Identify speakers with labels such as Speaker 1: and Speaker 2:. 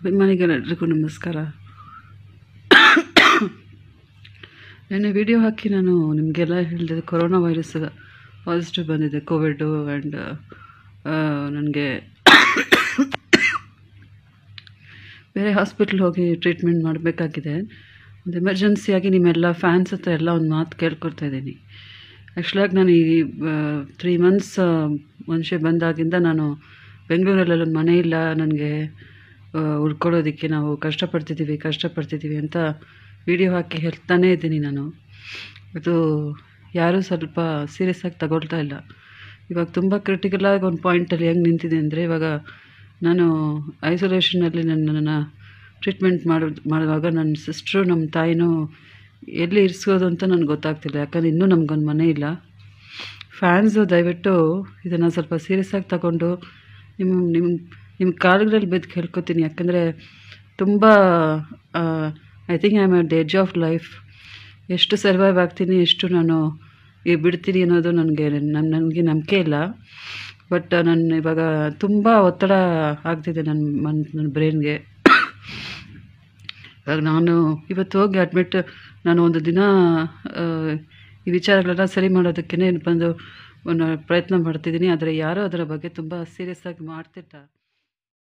Speaker 1: ಅಭಿಮಾನಿಗಳೆಲ್ಲರಿಗೂ ನಮಸ್ಕಾರ ನಿನ್ನೆ ವಿಡಿಯೋ ಹಾಕಿ ನಾನು ನಿಮಗೆಲ್ಲ ಹೇಳಿದೆ ಕೊರೋನಾ ವೈರಸ್ ಪಾಸಿಟಿವ್ ಬಂದಿದೆ ಕೋವಿಡು ಆ್ಯಂಡ್ ನನಗೆ ಬೇರೆ ಹಾಸ್ಪಿಟ್ಲ್ ಹೋಗಿ ಟ್ರೀಟ್ಮೆಂಟ್ ಮಾಡಬೇಕಾಗಿದೆ ಒಂದು ಎಮರ್ಜೆನ್ಸಿಯಾಗಿ ನಿಮ್ಮೆಲ್ಲ ಫ್ಯಾನ್ಸ್ ಹತ್ರ ಎಲ್ಲ ಒಂದು ಮಾತು ಕೇಳ್ಕೊಡ್ತಾ ಇದ್ದೀನಿ ಆ್ಯಕ್ಚುಲಾಗಿ ನಾನು ಈ ತ್ರೀ ಮಂತ್ಸ್ ಮನುಷ್ಯ ಬಂದಾಗಿಂದ ನಾನು ಬೆಂಗಳೂರಲ್ಲೊಂದು ಮನೆ ಇಲ್ಲ ನನಗೆ ಉಳ್ಕೊಳ್ಳೋದಕ್ಕೆ ನಾವು ಕಷ್ಟಪಡ್ತಿದ್ದೀವಿ ಕಷ್ಟಪಡ್ತಿದ್ದೀವಿ ಅಂತ ವಿಡಿಯೋ ಹಾಕಿ ಹೇಳ್ತಾನೇ ಇದ್ದೀನಿ ನಾನು ಅದು ಯಾರೂ ಸ್ವಲ್ಪ ಸೀರಿಯಸ್ ಆಗಿ ತಗೊಳ್ತಾ ಇಲ್ಲ ಇವಾಗ ತುಂಬ ಆಗಿ ಒಂದು ಪಾಯಿಂಟಲ್ಲಿ ಹೆಂಗೆ ನಿಂತಿದೆ ಅಂದರೆ ಇವಾಗ ನಾನು ಐಸೋಲೇಷನಲ್ಲಿ ನನ್ನನ್ನು ಟ್ರೀಟ್ಮೆಂಟ್ ಮಾಡೋದು ಮಾಡುವಾಗ ನನ್ನ ಸಿಸ್ಟ್ರು ನಮ್ಮ ತಾಯಿನೂ ಎಲ್ಲಿ ಇರಿಸೋದು ಅಂತ ನನಗೆ ಗೊತ್ತಾಗ್ತಿಲ್ಲ ಯಾಕಂದರೆ ಇನ್ನೂ ನಮಗೊಂದು ಮನೆ ಇಲ್ಲ ಫ್ಯಾನ್ಸು ದಯವಿಟ್ಟು ಇದನ್ನು ಸ್ವಲ್ಪ ಸೀರಿಯಸ್ ಆಗಿ ತಗೊಂಡು ನಿಮ್ಮ ನಿಮ್ಮ ನಿಮ್ಮ ಕಾಲುಗಳಲ್ಲಿ ಬಿದ್ದು ಕೇಳ್ಕೊತೀನಿ ಯಾಕಂದರೆ ತುಂಬ I think I am a days of life ಎಷ್ಟು ಸರ್ವೈವ್ ಆಗ್ತೀನಿ ಎಷ್ಟು ನಾನು ಈ ಬಿಡ್ತೀನಿ ಅನ್ನೋದು ನನಗೆ ನನ್ನ ನನಗೆ ನಂಬಿಕೆ ಇಲ್ಲ ಬಟ್ ನಾನು ಇವಾಗ ತುಂಬ ಒತ್ತಡ ಆಗ್ತಿದೆ ನನ್ನ ಮನ್ ನನ್ನ ಬ್ರೈನ್ಗೆ ಇವಾಗ ನಾನು ಇವತ್ತು ಹೋಗಿ ಅಡ್ಮಿಟ್ ನಾನು ಒಂದು ದಿನ ಈ ವಿಚಾರಗಳೆಲ್ಲ ಸರಿ ಮಾಡೋದಕ್ಕೇ ಬಂದು ಪ್ರಯತ್ನ ಮಾಡ್ತಿದ್ದೀನಿ ಆದರೆ ಯಾರೋ ಅದರ ಬಗ್ಗೆ ತುಂಬ ಸೀರಿಯಸ್ ಆಗಿ ಮಾಡ್ತಿರ್ತಾರೆ